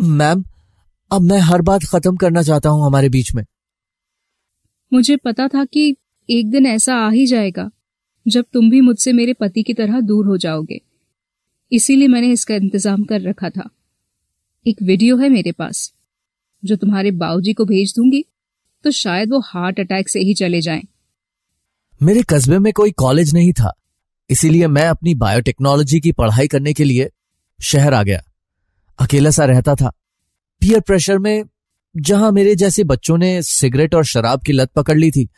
Ma'am अब मैं हर बात खत्म करना चाहता हूँ हमारे बीच में मुझे पता था कि एक दिन ऐसा आ ही जाएगा जब तुम भी मुझसे मेरे पति की तरह दूर हो जाओगे इसीलिए मैंने इसका इंतजाम कर रखा था एक वीडियो है मेरे पास जो तुम्हारे बाबूजी को भेज दूंगी तो शायद वो हार्ट अटैक से ही चले जाएं। मेरे कस्बे में कोई कॉलेज नहीं था इसीलिए मैं अपनी बायोटेक्नोलॉजी की पढ़ाई करने के लिए शहर आ गया अकेला सा रहता था पियर प्रेशर में जहां मेरे जैसे बच्चों ने सिगरेट और शराब की लत पकड़ ली थी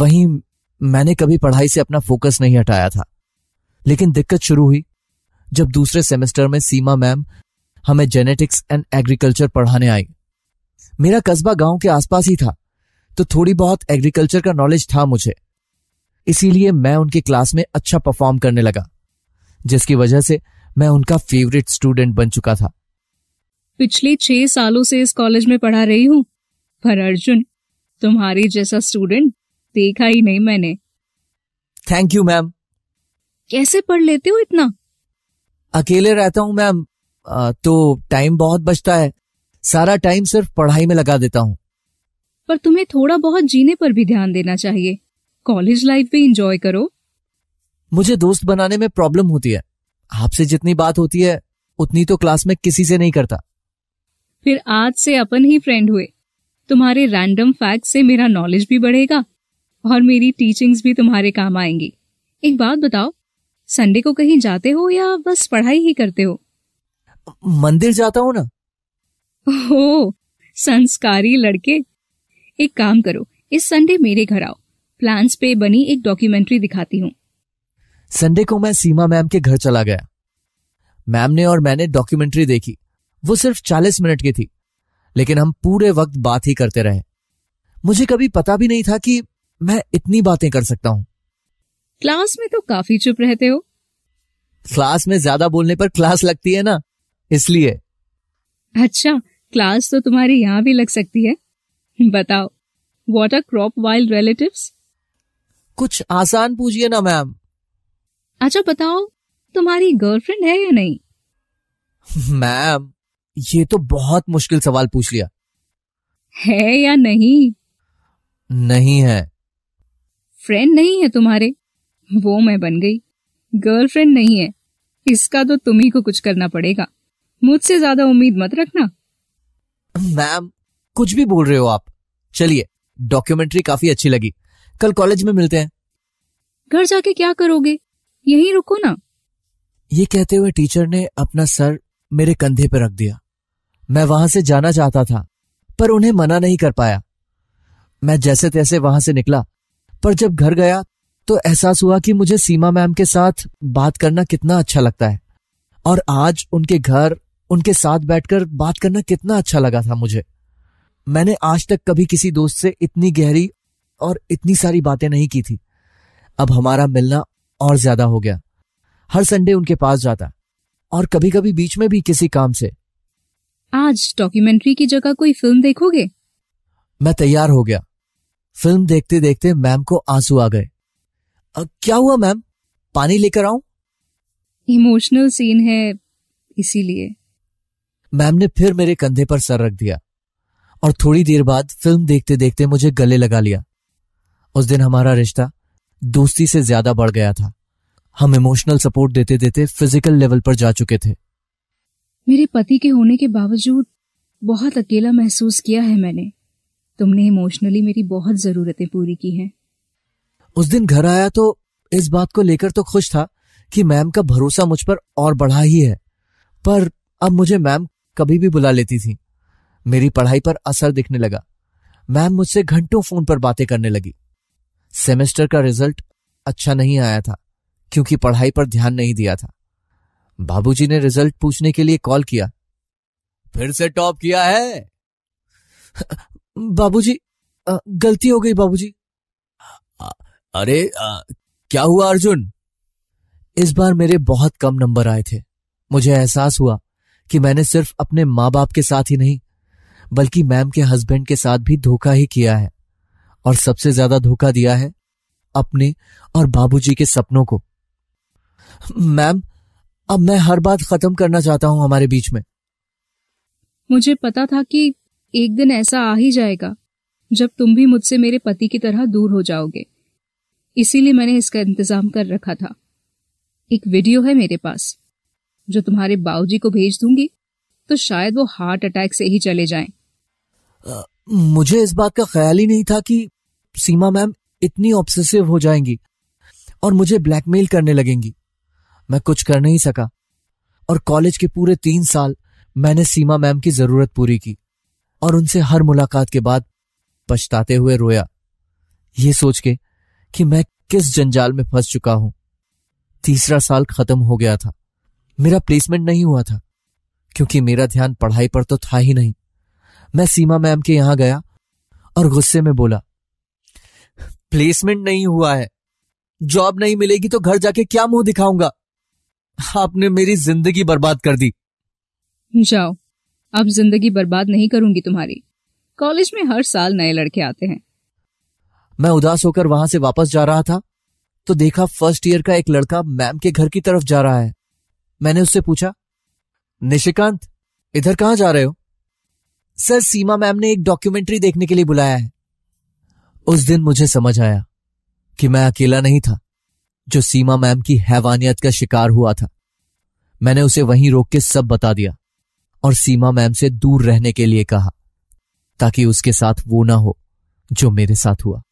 वहीं मैंने कभी पढ़ाई से अपना फोकस नहीं हटाया था लेकिन दिक्कत शुरू हुई जब दूसरे सेमेस्टर में सीमा मैम हमें जेनेटिक्स एंड एग्रीकल्चर पढ़ाने आई मेरा कस्बा गांव के आसपास ही था तो थोड़ी बहुत एग्रीकल्चर का नॉलेज था मुझे इसीलिए मैं उनकी क्लास में अच्छा परफॉर्म करने लगा जिसकी वजह से मैं उनका फेवरेट स्टूडेंट बन चुका था पिछले छह सालों से इस कॉलेज में पढ़ा रही हूँ पर अर्जुन तुम्हारे जैसा स्टूडेंट देखा ही नहीं मैंने थैंक यू मैम कैसे पढ़ लेते हो इतना अकेले रहता हूँ मैम तो टाइम बहुत बचता है सारा टाइम सिर्फ पढ़ाई में लगा देता हूँ पर तुम्हें थोड़ा बहुत जीने पर भी ध्यान देना चाहिए कॉलेज लाइफ भी इंजॉय करो मुझे दोस्त बनाने में प्रॉब्लम होती है आपसे जितनी बात होती है उतनी तो क्लास में किसी से नहीं करता फिर आज से अपन ही फ्रेंड हुए तुम्हारे रैंडम फैक्ट से मेरा नॉलेज भी बढ़ेगा और मेरी टीचिंग्स भी तुम्हारे काम आएंगी एक बात बताओ संडे को कहीं जाते हो या बस पढ़ाई ही करते हो मंदिर जाता हूँ ना हो संस्कारी लड़के एक काम करो इस संडे मेरे घर आओ प्लान्स पे बनी एक डॉक्यूमेंट्री दिखाती हूँ संडे को मैं सीमा मैम के घर चला गया मैम ने और मैंने डॉक्यूमेंट्री देखी वो सिर्फ चालीस मिनट की थी लेकिन हम पूरे वक्त बात ही करते रहे मुझे कभी पता भी नहीं था कि मैं इतनी बातें कर सकता हूँ क्लास में तो काफी चुप रहते हो क्लास में ज्यादा बोलने पर क्लास लगती है ना इसलिए अच्छा क्लास तो तुम्हारी यहाँ भी लग सकती है बताओ what are crop wild relative कुछ आसान पूछिए ना मैम अच्छा बताओ तुम्हारी गर्लफ्रेंड है या नहीं मैम ये तो बहुत मुश्किल सवाल पूछ लिया है या नहीं नहीं है फ्रेंड नहीं है तुम्हारे वो मैं बन गई गर्लफ्रेंड नहीं है इसका तो तुम्ही को कुछ करना पड़ेगा मुझसे ज्यादा उम्मीद मत रखना मैम कुछ भी बोल रहे हो आप चलिए डॉक्यूमेंट्री काफी अच्छी लगी कल कॉलेज में मिलते हैं घर जाके क्या करोगे यहीं रुको ना ये कहते हुए टीचर ने अपना सर मेरे कंधे पर रख दिया मैं वहां से जाना चाहता था पर उन्हें मना नहीं कर पाया मैं जैसे तैसे वहां से निकला पर जब घर गया तो एहसास हुआ कि मुझे सीमा मैम के साथ बात करना कितना अच्छा लगता है और आज उनके घर उनके साथ बैठकर बात करना कितना अच्छा लगा था मुझे मैंने आज तक कभी किसी दोस्त से इतनी गहरी और इतनी सारी बातें नहीं की थी अब हमारा मिलना और ज्यादा हो गया हर संडे उनके पास जाता और कभी कभी बीच में भी किसी काम से आज डॉक्यूमेंट्री की जगह कोई फिल्म देखोगे मैं तैयार हो गया फिल्म देखते देखते मैम को आंसू आ गए क्या हुआ मैम पानी लेकर आऊं इमोशनल सीन है इसीलिए मैम ने फिर मेरे कंधे पर सर रख दिया और थोड़ी देर बाद फिल्म देखते देखते मुझे गले लगा लिया उस दिन हमारा रिश्ता दोस्ती से ज्यादा बढ़ गया था हम इमोशनल सपोर्ट देते देते फिजिकल लेवल पर जा चुके थे मेरे पति के होने के बावजूद बहुत अकेला महसूस किया है मैंने तुमने इमोशनली मेरी बहुत जरूरतें पूरी की हैं उस दिन घर आया तो इस बात को लेकर तो खुश था कि मैम का भरोसा मुझ पर और बढ़ा ही है पर अब मुझे मैम कभी भी बुला लेती थी मेरी पढ़ाई पर असर दिखने लगा मैम मुझसे घंटों फोन पर बातें करने लगी सेमेस्टर का रिजल्ट अच्छा नहीं आया था क्योंकि पढ़ाई पर ध्यान नहीं दिया था बाबूजी ने रिजल्ट पूछने के लिए कॉल किया फिर से टॉप किया है बाबूजी गलती हो गई बाबूजी अरे आ, क्या हुआ अर्जुन इस बार मेरे बहुत कम नंबर आए थे मुझे एहसास हुआ कि मैंने सिर्फ अपने माँ बाप के साथ ही नहीं बल्कि मैम के हस्बैंड के साथ भी धोखा ही किया है और सबसे ज्यादा धोखा दिया है अपने और बाबूजी के सपनों को मैम अब मैं हर बात खत्म करना चाहता हूँ हमारे बीच में मुझे पता था कि एक दिन ऐसा आ ही जाएगा जब तुम भी मुझसे मेरे पति की तरह दूर हो जाओगे इसीलिए मैंने इसका इंतजाम कर रखा था एक वीडियो है मेरे पास जो तुम्हारे बाऊजी को भेज दूंगी तो शायद वो हार्ट अटैक से ही चले जाएं। मुझे इस बात का ख्याल ही नहीं था कि सीमा मैम इतनी ऑब्सेसिव हो जाएंगी और मुझे ब्लैकमेल करने लगेंगी मैं कुछ कर नहीं सका और कॉलेज के पूरे तीन साल मैंने सीमा मैम की जरूरत पूरी की और उनसे हर मुलाकात के बाद पछताते हुए रोया ये सोच के कि मैं किस जंजाल में फंस चुका हूं तीसरा साल खत्म हो गया था मेरा प्लेसमेंट नहीं हुआ था क्योंकि मेरा ध्यान पढ़ाई पर तो था ही नहीं मैं सीमा मैम के यहां गया और गुस्से में बोला प्लेसमेंट नहीं हुआ है जॉब नहीं मिलेगी तो घर जाके क्या मुंह दिखाऊंगा आपने मेरी जिंदगी बर्बाद कर दी जाओ अब जिंदगी बर्बाद नहीं करूंगी तुम्हारी कॉलेज में हर साल नए लड़के आते हैं मैं उदास होकर वहां से वापस जा रहा था तो देखा फर्स्ट ईयर का एक लड़का मैम के घर की तरफ जा रहा है मैंने उससे पूछा निशिकांत इधर कहा जा रहे हो सर सीमा मैम ने एक डॉक्यूमेंट्री देखने के लिए बुलाया है उस दिन मुझे समझ आया कि मैं अकेला नहीं था जो सीमा मैम की हैवानियत का शिकार हुआ था मैंने उसे वहीं रोक के सब बता दिया और सीमा मैम से दूर रहने के लिए कहा ताकि उसके साथ वो ना हो जो मेरे साथ हुआ